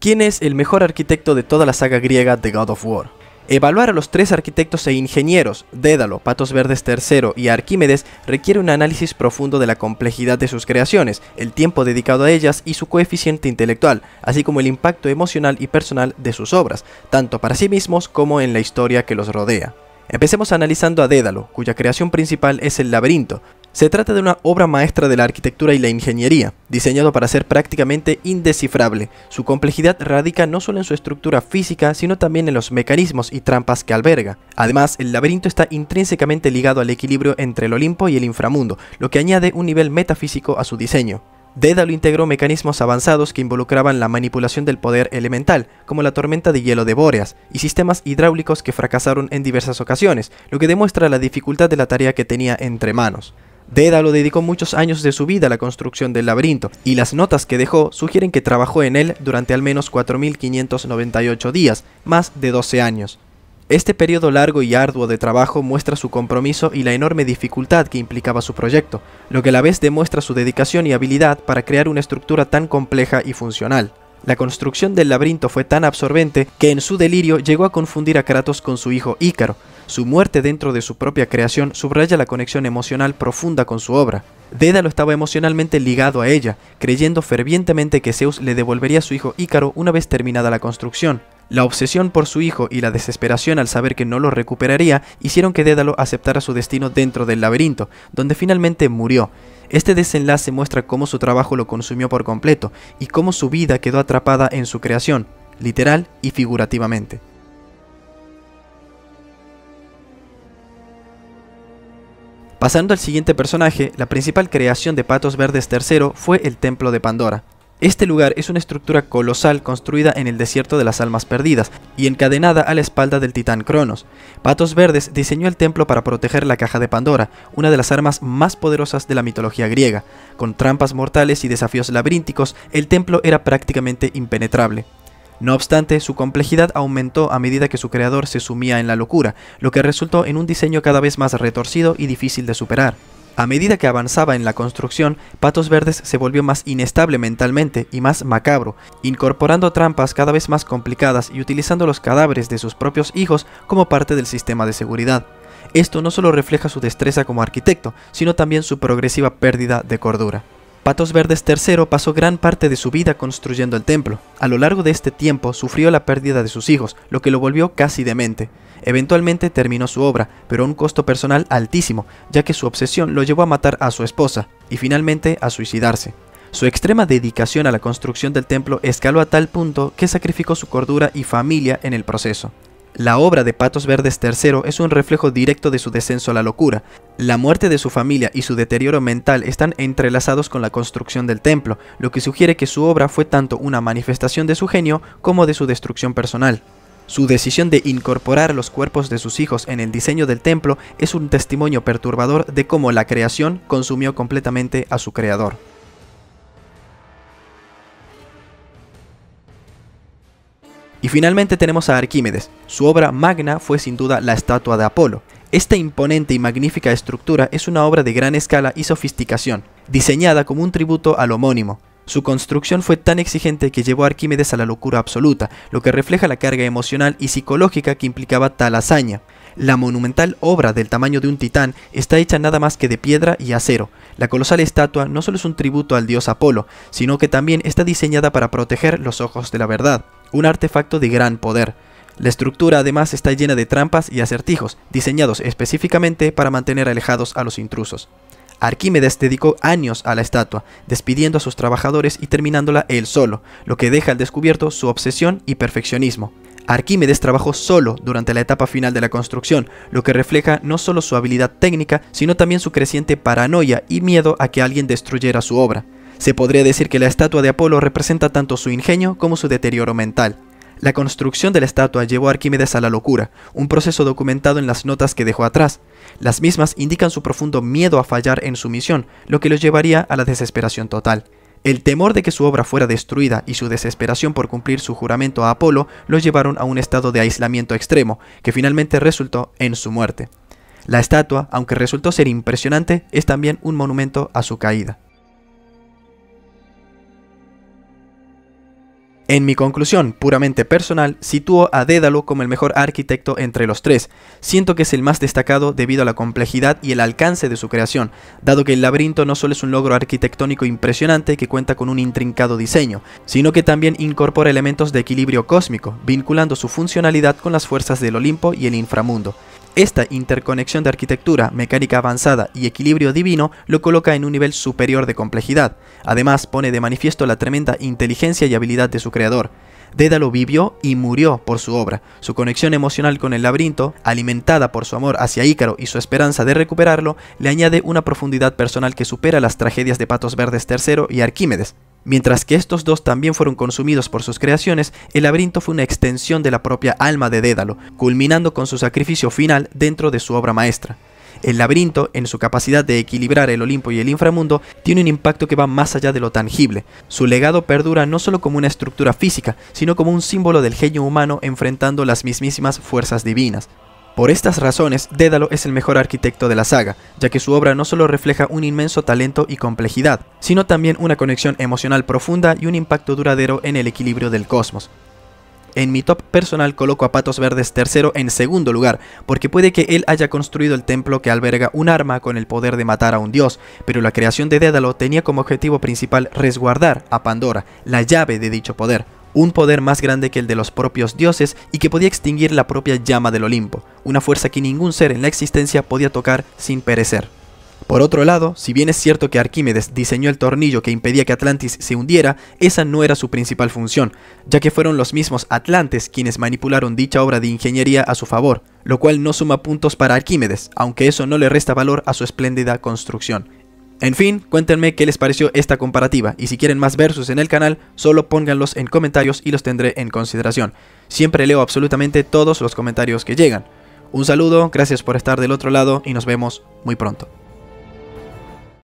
¿Quién es el mejor arquitecto de toda la saga griega de God of War? Evaluar a los tres arquitectos e ingenieros, Dédalo, Patos Verdes III y Arquímedes, requiere un análisis profundo de la complejidad de sus creaciones, el tiempo dedicado a ellas y su coeficiente intelectual, así como el impacto emocional y personal de sus obras, tanto para sí mismos como en la historia que los rodea. Empecemos analizando a Dédalo, cuya creación principal es el laberinto, se trata de una obra maestra de la arquitectura y la ingeniería, diseñado para ser prácticamente indescifrable. Su complejidad radica no solo en su estructura física, sino también en los mecanismos y trampas que alberga. Además, el laberinto está intrínsecamente ligado al equilibrio entre el Olimpo y el inframundo, lo que añade un nivel metafísico a su diseño. Dédalo integró mecanismos avanzados que involucraban la manipulación del poder elemental, como la tormenta de hielo de Bóreas, y sistemas hidráulicos que fracasaron en diversas ocasiones, lo que demuestra la dificultad de la tarea que tenía entre manos. Dédalo dedicó muchos años de su vida a la construcción del laberinto, y las notas que dejó sugieren que trabajó en él durante al menos 4.598 días, más de 12 años. Este periodo largo y arduo de trabajo muestra su compromiso y la enorme dificultad que implicaba su proyecto, lo que a la vez demuestra su dedicación y habilidad para crear una estructura tan compleja y funcional. La construcción del laberinto fue tan absorbente que en su delirio llegó a confundir a Kratos con su hijo Ícaro, su muerte dentro de su propia creación subraya la conexión emocional profunda con su obra. Dédalo estaba emocionalmente ligado a ella, creyendo fervientemente que Zeus le devolvería a su hijo Ícaro una vez terminada la construcción. La obsesión por su hijo y la desesperación al saber que no lo recuperaría hicieron que Dédalo aceptara su destino dentro del laberinto, donde finalmente murió. Este desenlace muestra cómo su trabajo lo consumió por completo y cómo su vida quedó atrapada en su creación, literal y figurativamente. Pasando al siguiente personaje, la principal creación de Patos Verdes III fue el Templo de Pandora. Este lugar es una estructura colosal construida en el desierto de las almas perdidas y encadenada a la espalda del titán Cronos. Patos Verdes diseñó el templo para proteger la caja de Pandora, una de las armas más poderosas de la mitología griega. Con trampas mortales y desafíos laberínticos, el templo era prácticamente impenetrable. No obstante, su complejidad aumentó a medida que su creador se sumía en la locura, lo que resultó en un diseño cada vez más retorcido y difícil de superar. A medida que avanzaba en la construcción, Patos Verdes se volvió más inestable mentalmente y más macabro, incorporando trampas cada vez más complicadas y utilizando los cadáveres de sus propios hijos como parte del sistema de seguridad. Esto no solo refleja su destreza como arquitecto, sino también su progresiva pérdida de cordura. Patos Verdes III pasó gran parte de su vida construyendo el templo. A lo largo de este tiempo sufrió la pérdida de sus hijos, lo que lo volvió casi demente. Eventualmente terminó su obra, pero a un costo personal altísimo, ya que su obsesión lo llevó a matar a su esposa y finalmente a suicidarse. Su extrema dedicación a la construcción del templo escaló a tal punto que sacrificó su cordura y familia en el proceso. La obra de Patos Verdes III es un reflejo directo de su descenso a la locura. La muerte de su familia y su deterioro mental están entrelazados con la construcción del templo, lo que sugiere que su obra fue tanto una manifestación de su genio como de su destrucción personal. Su decisión de incorporar los cuerpos de sus hijos en el diseño del templo es un testimonio perturbador de cómo la creación consumió completamente a su creador. Y finalmente tenemos a Arquímedes. Su obra magna fue sin duda la estatua de Apolo. Esta imponente y magnífica estructura es una obra de gran escala y sofisticación, diseñada como un tributo al homónimo. Su construcción fue tan exigente que llevó a Arquímedes a la locura absoluta, lo que refleja la carga emocional y psicológica que implicaba tal hazaña. La monumental obra del tamaño de un titán está hecha nada más que de piedra y acero. La colosal estatua no solo es un tributo al dios Apolo, sino que también está diseñada para proteger los ojos de la verdad un artefacto de gran poder. La estructura además está llena de trampas y acertijos, diseñados específicamente para mantener alejados a los intrusos. Arquímedes dedicó años a la estatua, despidiendo a sus trabajadores y terminándola él solo, lo que deja al descubierto su obsesión y perfeccionismo. Arquímedes trabajó solo durante la etapa final de la construcción, lo que refleja no solo su habilidad técnica, sino también su creciente paranoia y miedo a que alguien destruyera su obra. Se podría decir que la estatua de Apolo representa tanto su ingenio como su deterioro mental. La construcción de la estatua llevó a Arquímedes a la locura, un proceso documentado en las notas que dejó atrás. Las mismas indican su profundo miedo a fallar en su misión, lo que lo llevaría a la desesperación total. El temor de que su obra fuera destruida y su desesperación por cumplir su juramento a Apolo lo llevaron a un estado de aislamiento extremo, que finalmente resultó en su muerte. La estatua, aunque resultó ser impresionante, es también un monumento a su caída. En mi conclusión puramente personal, sitúo a Dédalo como el mejor arquitecto entre los tres. Siento que es el más destacado debido a la complejidad y el alcance de su creación, dado que el laberinto no solo es un logro arquitectónico impresionante que cuenta con un intrincado diseño, sino que también incorpora elementos de equilibrio cósmico, vinculando su funcionalidad con las fuerzas del Olimpo y el inframundo. Esta interconexión de arquitectura, mecánica avanzada y equilibrio divino lo coloca en un nivel superior de complejidad. Además, pone de manifiesto la tremenda inteligencia y habilidad de su creador. Dédalo vivió y murió por su obra. Su conexión emocional con el laberinto, alimentada por su amor hacia Ícaro y su esperanza de recuperarlo, le añade una profundidad personal que supera las tragedias de Patos Verdes III y Arquímedes. Mientras que estos dos también fueron consumidos por sus creaciones, el laberinto fue una extensión de la propia alma de Dédalo, culminando con su sacrificio final dentro de su obra maestra. El laberinto, en su capacidad de equilibrar el Olimpo y el inframundo, tiene un impacto que va más allá de lo tangible. Su legado perdura no solo como una estructura física, sino como un símbolo del genio humano enfrentando las mismísimas fuerzas divinas. Por estas razones, Dédalo es el mejor arquitecto de la saga, ya que su obra no solo refleja un inmenso talento y complejidad, sino también una conexión emocional profunda y un impacto duradero en el equilibrio del cosmos. En mi top personal coloco a Patos Verdes tercero en segundo lugar, porque puede que él haya construido el templo que alberga un arma con el poder de matar a un dios, pero la creación de Dédalo tenía como objetivo principal resguardar a Pandora, la llave de dicho poder un poder más grande que el de los propios dioses y que podía extinguir la propia llama del Olimpo, una fuerza que ningún ser en la existencia podía tocar sin perecer. Por otro lado, si bien es cierto que Arquímedes diseñó el tornillo que impedía que Atlantis se hundiera, esa no era su principal función, ya que fueron los mismos Atlantes quienes manipularon dicha obra de ingeniería a su favor, lo cual no suma puntos para Arquímedes, aunque eso no le resta valor a su espléndida construcción. En fin, cuéntenme qué les pareció esta comparativa y si quieren más versus en el canal, solo pónganlos en comentarios y los tendré en consideración. Siempre leo absolutamente todos los comentarios que llegan. Un saludo, gracias por estar del otro lado y nos vemos muy pronto.